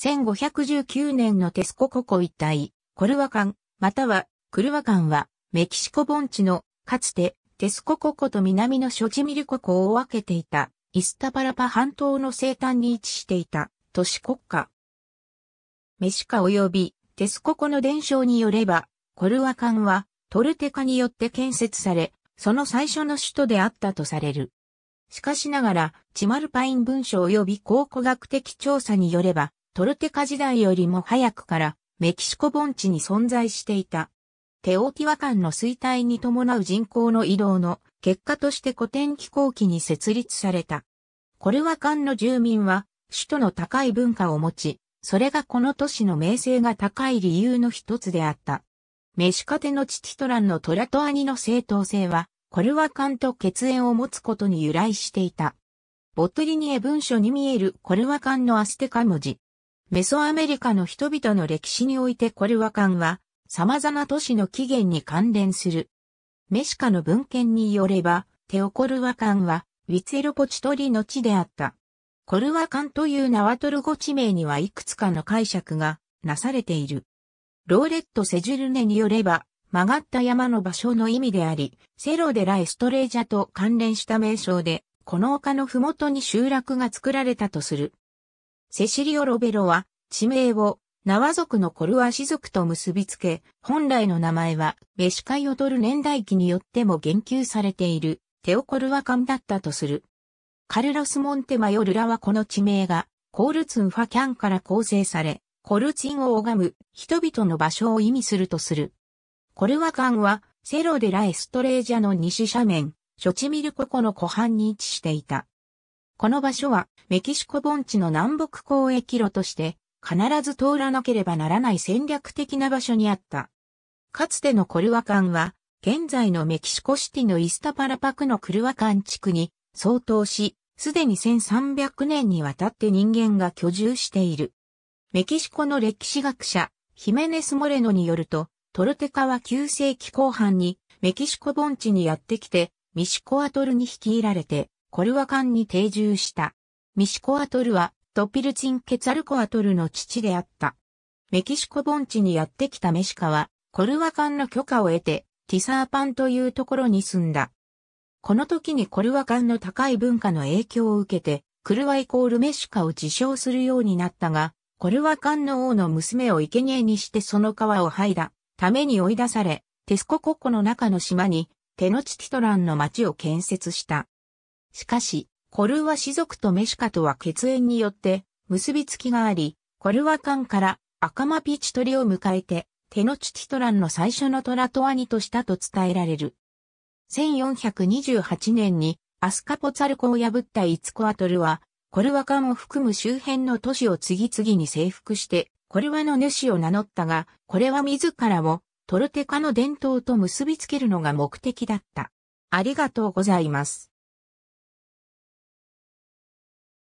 1519年のテスコココ一帯、コルワカン、またはクルワカンは、メキシコ盆地の、かつて、テスコココと南のショチミルココを分けていた、イスタパラパ半島の西端に位置していた、都市国家。メシカ及び、テスココの伝承によれば、コルワカンは、トルテカによって建設され、その最初の首都であったとされる。しかしながら、チマルパイン文書及び考古学的調査によれば、トルテカ時代よりも早くからメキシコ盆地に存在していた。テオティワカンの衰退に伴う人口の移動の結果として古典気候期に設立された。コルワカンの住民は首都の高い文化を持ち、それがこの都市の名声が高い理由の一つであった。メシカテのチティトランのトラトアニの正当性は、コルワカンと血縁を持つことに由来していた。ボトリニエ文書に見えるコルワカンのアステカ文字。メソアメリカの人々の歴史においてコルワカンは、様々な都市の起源に関連する。メシカの文献によれば、テオコルワカンは、ウィツェロポチトリの地であった。コルワカンというナワトル語地名にはいくつかの解釈がなされている。ローレット・セジュルネによれば、曲がった山の場所の意味であり、セロデラ・イ・ストレージャと関連した名称で、この丘のふもとに集落が作られたとする。セシリオ・ロベロは、地名を、ナワ族のコルア氏族と結びつけ、本来の名前は、メシカイオ取ル年代記によっても言及されている、テオコルワンだったとする。カルロス・モンテマヨルラはこの地名が、コールツンファキャンから構成され、コルツンを拝む人々の場所を意味するとする。コルワンは、セロデラ・エストレージャの西斜面、ショチミルココの湖畔に位置していた。この場所はメキシコ盆地の南北交易路として必ず通らなければならない戦略的な場所にあった。かつてのコルワ館は現在のメキシコシティのイスタパラパクのクルワ館。地区に相当し、すでに1300年にわたって人間が居住している。メキシコの歴史学者、ヒメネス・モレノによると、トルテカは9世紀後半にメキシコ盆地にやってきて、ミシコアトルに率いられて、コルワ艦に定住した。ミシコアトルはトピルチンケツァルコアトルの父であった。メキシコ盆地にやってきたメシカは、コルワ艦の許可を得て、ティサーパンというところに住んだ。この時にコルワ艦の高い文化の影響を受けて、クルワイコールメシカを自称するようになったが、コルワ艦の王の娘を生贄にしてその川を剥いだために追い出され、テスココッコの中の島に、テノチティトランの町を建設した。しかし、コルワ氏族とメシカとは血縁によって結びつきがあり、コルワ間から赤間ピチトリを迎えて、テノチティトランの最初のトラトワニとしたと伝えられる。1428年にアスカポツァルコを破ったイツコアトルは、コルワ間を含む周辺の都市を次々に征服して、コルワの主を名乗ったが、これは自らをトルテカの伝統と結びつけるのが目的だった。ありがとうございます。